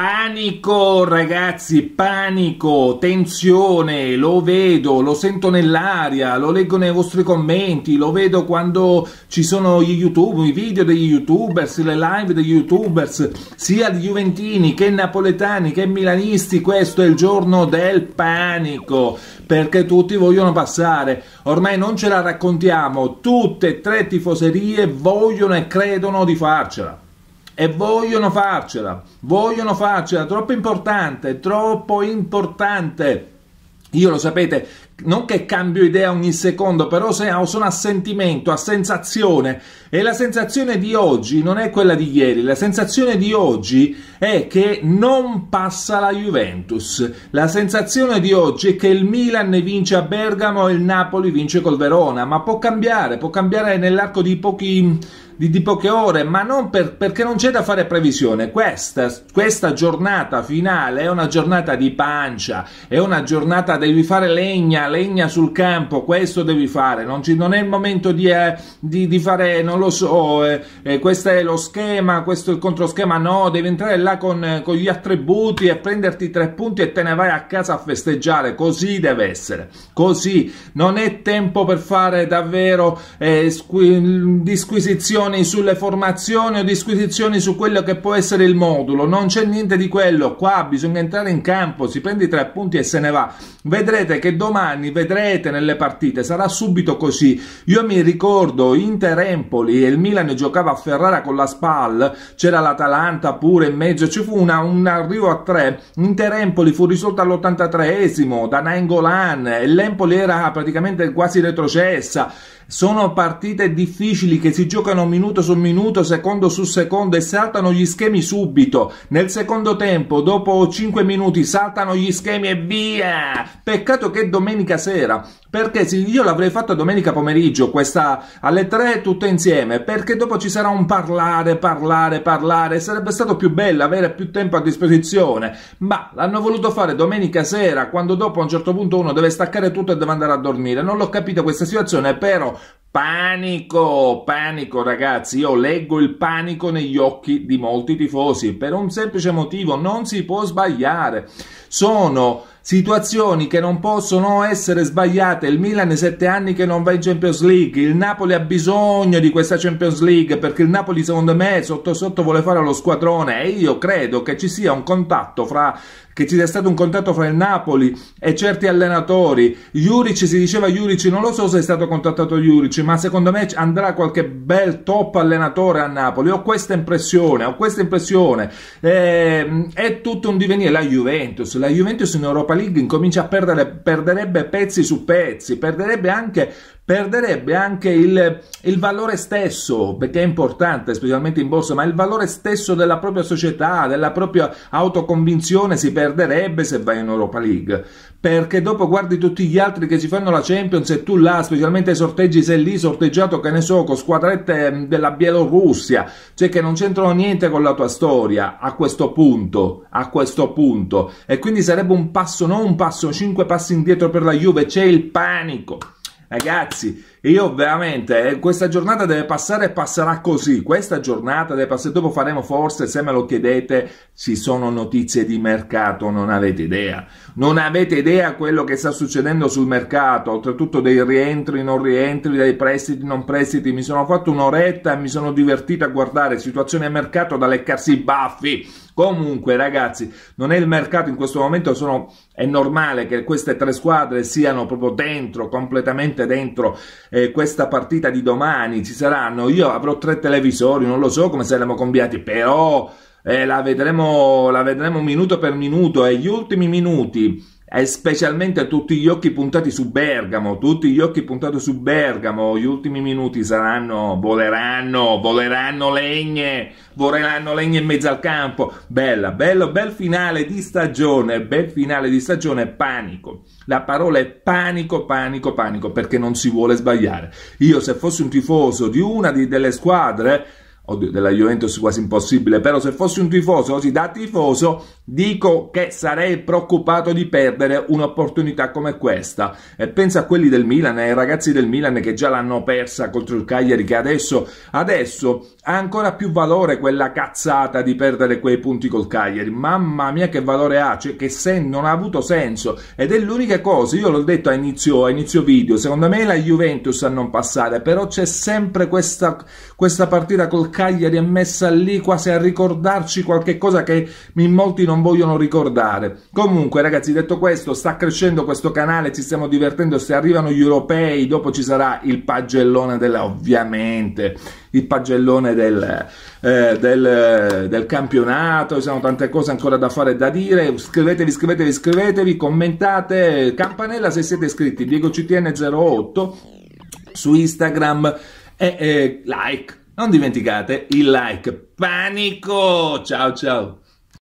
Panico ragazzi, panico, tensione, lo vedo, lo sento nell'aria, lo leggo nei vostri commenti, lo vedo quando ci sono gli YouTube, i video degli youtubers, le live degli youtubers, sia di Juventini che napoletani che milanisti, questo è il giorno del panico, perché tutti vogliono passare, ormai non ce la raccontiamo, tutte e tre tifoserie vogliono e credono di farcela e vogliono farcela, vogliono farcela, troppo importante, troppo importante. Io lo sapete, non che cambio idea ogni secondo, però se sono a sentimento, a sensazione. E la sensazione di oggi non è quella di ieri, la sensazione di oggi è che non passa la Juventus. La sensazione di oggi è che il Milan vince a Bergamo e il Napoli vince col Verona, ma può cambiare, può cambiare nell'arco di pochi di, di, poche ore, ma non per, perché non c'è da fare previsione. Questa, questa, giornata finale è una giornata di pancia, è una giornata devi fare legna legna sul campo, questo devi fare, non, ci, non è il momento di, eh, di, di, fare, non lo so, eh, eh, questo è lo schema, questo è il controschema, no, devi entrare là con, eh, con gli attributi e prenderti tre punti e te ne vai a casa a festeggiare, così deve essere, così, non è tempo per fare davvero eh, squi, disquisizioni sulle formazioni o disquisizioni su quello che può essere il modulo, non c'è niente di quello, qua bisogna entrare in campo, si prende i tre punti e se ne va, vedrete che domani anni, vedrete nelle partite, sarà subito così. Io mi ricordo Inter-Empoli e il Milan giocava a Ferrara con la SPAL, c'era l'Atalanta pure in mezzo, ci fu una, un arrivo a tre, Inter-Empoli fu risolto all'83esimo da Nainggolan e l'Empoli era praticamente quasi retrocessa. Sono partite difficili che si giocano minuto su minuto, secondo su secondo e saltano gli schemi subito. Nel secondo tempo, dopo 5 minuti, saltano gli schemi e via. Peccato che domenica domenica sera, perché se io l'avrei fatto domenica pomeriggio, questa alle 3 tutte insieme, perché dopo ci sarà un parlare, parlare, parlare, sarebbe stato più bello avere più tempo a disposizione, ma l'hanno voluto fare domenica sera, quando dopo a un certo punto uno deve staccare tutto e deve andare a dormire. Non l'ho capito questa situazione, però Panico, panico ragazzi, io leggo il panico negli occhi di molti tifosi per un semplice motivo, non si può sbagliare. Sono Situazioni che non possono essere sbagliate. Il Milan è sette anni che non va in Champions League. Il Napoli ha bisogno di questa Champions League perché il Napoli, secondo me, sotto sotto vuole fare lo squadrone. E io credo che ci sia un contatto fra che ci sia stato un contatto fra il Napoli e certi allenatori. Juric si diceva Juric, non lo so se è stato contattato Juric, ma secondo me andrà qualche bel top allenatore a Napoli. Ho questa impressione, ho questa impressione. Eh, è tutto un divenire la Juventus, la Juventus in Europa League incomincia a perdere, perderebbe pezzi su pezzi, perderebbe anche perderebbe anche il, il, valore stesso, perché è importante, specialmente in borsa, ma il valore stesso della propria società, della propria autoconvinzione si perderebbe se vai in Europa League, perché dopo guardi tutti gli altri che ci fanno la Champions e tu là, specialmente sorteggi sei lì sorteggiato, che ne so, con squadrette ehm, della Bielorussia, cioè che non c'entrano niente con la tua storia a questo punto, a questo punto, e quindi sarebbe un passo, non un passo, cinque passi indietro per la Juve, c'è il panico. Ragazzi, io veramente, eh, questa giornata deve passare e passerà così. Questa giornata deve passare. Dopo faremo forse, se me lo chiedete, ci sono notizie di mercato. Non avete idea. Non avete idea quello che sta succedendo sul mercato. Oltretutto dei rientri, non rientri, dei prestiti, non prestiti. Mi sono fatto un'oretta e mi sono divertito a guardare situazioni a mercato da leccarsi i baffi. Comunque, ragazzi, non è il mercato in questo momento, sono, è normale che queste tre squadre siano proprio dentro, completamente dentro eh, questa partita di domani ci saranno, io avrò tre televisori, non lo so come saremo cambiati, però eh, la, vedremo, la vedremo minuto per minuto e gli ultimi minuti e specialmente tutti gli occhi puntati su Bergamo, tutti gli occhi puntati su Bergamo, gli ultimi minuti saranno, voleranno, voleranno legne, voleranno legne in mezzo al campo, bella, bello, bel finale di stagione, bel finale di stagione, panico, la parola è panico, panico, panico, perché non si vuole sbagliare, io se fossi un tifoso di una di, delle squadre, oddio, della Juventus quasi impossibile, però se fossi un tifoso, così da tifoso, dico che sarei preoccupato di perdere un'opportunità come questa. E penso a quelli del Milan, ai eh, ragazzi del Milan che già l'hanno persa contro il Cagliari, che adesso, adesso ha ancora più valore quella cazzata di perdere quei punti col Cagliari. Mamma mia che valore ha, cioè che se non ha avuto senso ed è l'unica cosa, io l'ho detto a inizio, a inizio video, secondo me la Juventus a non passare, però c'è sempre questa, questa partita col Cagliari è messa lì quasi a ricordarci qualche cosa che in molti non vogliono ricordare. Comunque ragazzi, detto questo, sta crescendo questo canale, ci stiamo divertendo, se arrivano gli europei, dopo ci sarà il pagellone della ovviamente il pagellone del, eh, del, eh, del, campionato, ci sono tante cose ancora da fare e da dire, scrivetevi, scrivetevi, scrivetevi, commentate, campanella se siete iscritti, DiegoCTN08 su Instagram e, e eh, like, non dimenticate il like, panico, ciao ciao!